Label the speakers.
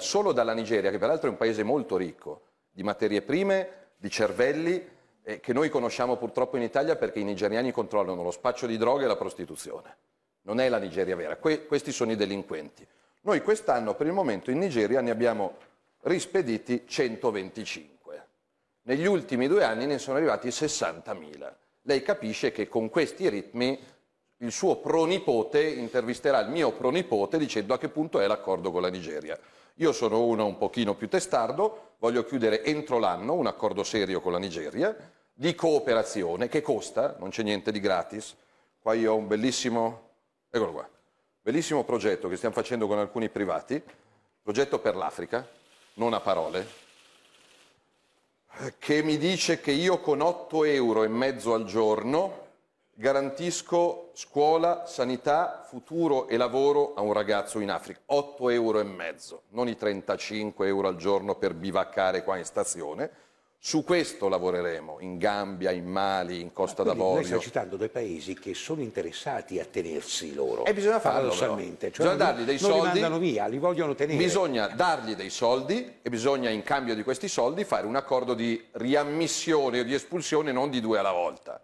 Speaker 1: Solo dalla Nigeria, che peraltro è un paese molto ricco di materie prime, di cervelli, eh, che noi conosciamo purtroppo in Italia perché i nigeriani controllano lo spaccio di droga e la prostituzione. Non è la Nigeria vera, que- questi sono i delinquenti. Noi quest'anno per il momento in Nigeria ne abbiamo rispediti 125. Negli ultimi due anni ne sono arrivati 60.000. Lei capisce che con questi ritmi il suo pronipote intervisterà il mio pronipote dicendo a che punto è l'accordo con la Nigeria. Io sono uno un pochino più testardo, voglio chiudere entro l'anno un accordo serio con la Nigeria di cooperazione che costa, non c'è niente di gratis. Qua io ho un bellissimo, eccolo qua, bellissimo progetto che stiamo facendo con alcuni privati, progetto per l'Africa, non a parole, che mi dice che io con 8 euro e mezzo al giorno garantisco scuola, sanità, futuro e lavoro a un ragazzo in Africa. 8 euro e mezzo, non i 35 euro al giorno per bivaccare qua in stazione. Su questo lavoreremo, in Gambia, in Mali, in Costa ah, d'Avorio. Noi stiamo
Speaker 2: citando dei paesi che sono interessati a
Speaker 1: tenersi loro. E eh, bisogna farlo. Cioè bisogna dargli dei soldi. Non li mandano
Speaker 2: via, li vogliono tenere. Bisogna
Speaker 1: dargli dei soldi e bisogna in cambio di questi soldi fare un accordo di riammissione o di espulsione non di due alla volta.